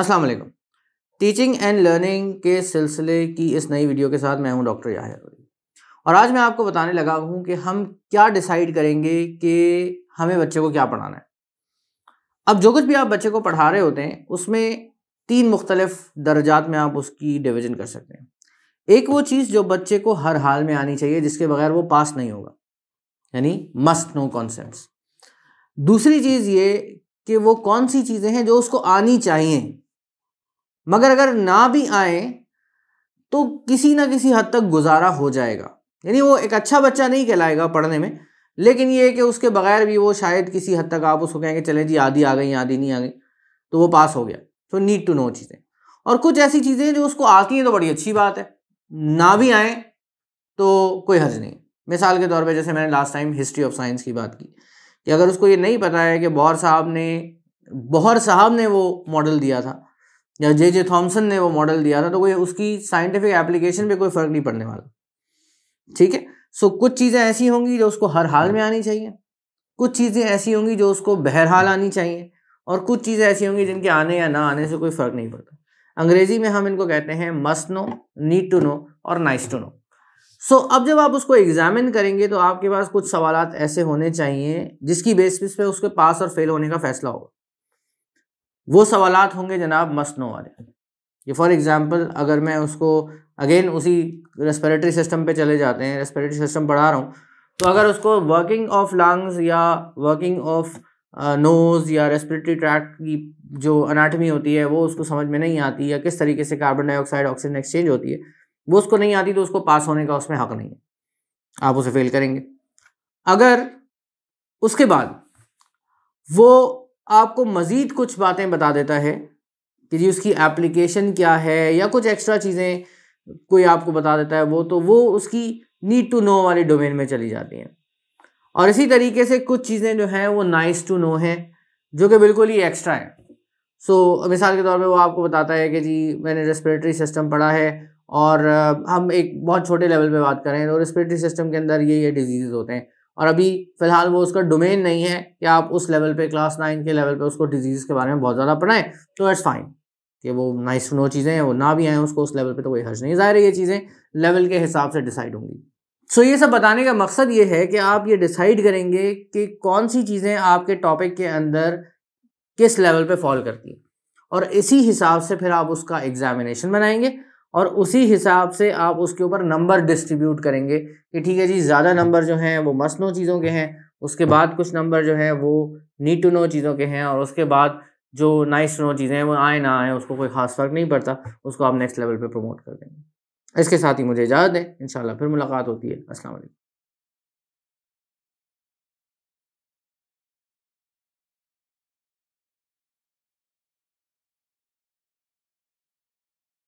अस्सलाम वालेकुम teaching and learning के सिलसिले की इस नई वीडियो के साथ मैं हूं डॉक्टर याहिर और आज मैं आपको बताने लगा हूं कि हम क्या डिसाइड करेंगे कि हमें बच्चे को क्या पढ़ाना है अब जो कुछ भी आप बच्चे को पढ़ा रहे होते हैं उसमें तीन मुख्तलिफ दर्जात में आप उसकी डिवीजन कर सकते हैं एक वो चीज़ जो बच्चे को हर हाल में आनी चाहिए जिसके बगैर वो पास नहीं होगा यानी मस्ट नो कॉन्सेप्ट दूसरी चीज़ ये कि वो कौन सी चीज़ें हैं जो उसको आनी चाहिए मगर अगर ना भी आए तो किसी ना किसी हद तक गुजारा हो जाएगा यानी वो एक अच्छा बच्चा नहीं कहलाएगा पढ़ने में लेकिन ये कि उसके बगैर भी वो शायद किसी हद तक आप उसको कहेंगे चले जी आधी आ गई आधी नहीं आ गई तो वो पास हो गया तो नीड टू नो चीज़ें और कुछ ऐसी चीज़ें जो उसको आती हैं तो बड़ी अच्छी बात है ना भी आए तो कोई हर्ज नहीं मिसाल के तौर पे जैसे मैंने last time history of science की बात की कि अगर उसको ये नहीं पता है कि बौर साहब ने बौहर साहब ने वो मॉडल दिया था या जे जे थॉमसन ने वो मॉडल दिया था तो कोई उसकी साइंटिफिक एप्लीकेशन पे कोई फर्क नहीं पड़ने वाला ठीक है सो कुछ चीज़ें ऐसी होंगी जो उसको हर हाल में आनी चाहिए कुछ चीज़ें ऐसी होंगी जो उसको बहरहाल आनी चाहिए और कुछ चीज़ें ऐसी होंगी जिनके आने या ना आने से कोई फ़र्क नहीं पड़ता अंग्रेजी में हम इनको कहते हैं must know need to know और नाइस टू नो सो अब जब आप उसको एग्जामिन करेंगे तो आपके पास कुछ सवाल ऐसे होने चाहिए जिसकी बेसिस पे उसके पास और फेल होने का फैसला होगा वो सवाल होंगे जनाब मस्ट नो वाले ये फॉर एग्ज़ाम्पल अगर मैं उसको अगेन उसी रेस्पिरेटरी सिस्टम पे चले जाते हैं रेस्पिरेटरी सिस्टम पढ़ा रहा हूँ तो अगर उसको वर्किंग ऑफ लंग्स या वर्किंग ऑफ नोज़ या रेस्पिरेटरी ट्रैक की जो अनाटमी होती है वो उसको समझ में नहीं आती या किस तरीके से कार्बन डाइऑक्साइड ऑक्सीजन एक्सचेंज होती है वो उसको नहीं आती तो उसको पास होने का उसमें हक नहीं है आप उसे फेल करेंगे अगर उसके बाद वो आपको मज़ीद कुछ बातें बता देता है कि जी उसकी एप्लीकेशन क्या है या कुछ एक्स्ट्रा चीज़ें कोई आपको बता देता है वो तो वो उसकी नीड टू नो वाली डोमेन में चली जाती हैं और इसी तरीके से कुछ चीज़ें जो हैं वो नाइस टू नो हैं जो कि बिल्कुल ही एक्स्ट्रा है सो so, मिसाल के तौर पे वो आपको बताता है कि जी मैंने रेस्पिरेटरी सिस्टम पढ़ा है और हम एक बहुत छोटे लेवल पे बात करें तो रेस्पिरेटरी सिस्टम के अंदर ये ये डिजीज़ होते हैं और अभी फ़िलहाल वो उसका डोमेन नहीं है कि आप उस लेवल पे क्लास नाइन के लेवल पे उसको डिजीज़ के बारे में बहुत ज़्यादा पढ़ाएं तो इट्स फाइन कि वो नाइस नो चीज़ें हैं वो ना भी आएँ उसको उस लेवल पर तो कोई हर्ज नहीं ज़ाहिर है ये चीज़ें लेवल के हिसाब से डिसाइड होंगी सो so, ये सब बताने का मकसद ये है कि आप ये डिसाइड करेंगे कि कौन सी चीज़ें आपके टॉपिक के अंदर किस लेवल पे फॉल करती हैं और इसी हिसाब से फिर आप उसका एग्जामिनेशन बनाएंगे और उसी हिसाब से आप उसके ऊपर नंबर डिस्ट्रीब्यूट करेंगे कि ठीक है जी ज़्यादा नंबर जो हैं वो मस्ट नो चीज़ों के हैं उसके बाद कुछ नंबर जो हैं वो नीड टू नो चीज़ों के हैं और उसके बाद जो नाइस टू नो चीज़ें हैं वो आए ना आए उसको कोई खास फर्क नहीं पड़ता उसको आप नेक्स्ट लेवल पर प्रमोट कर देंगे इसके साथ ही मुझे इजाज़त दें इन फिर मुलाकात होती है असल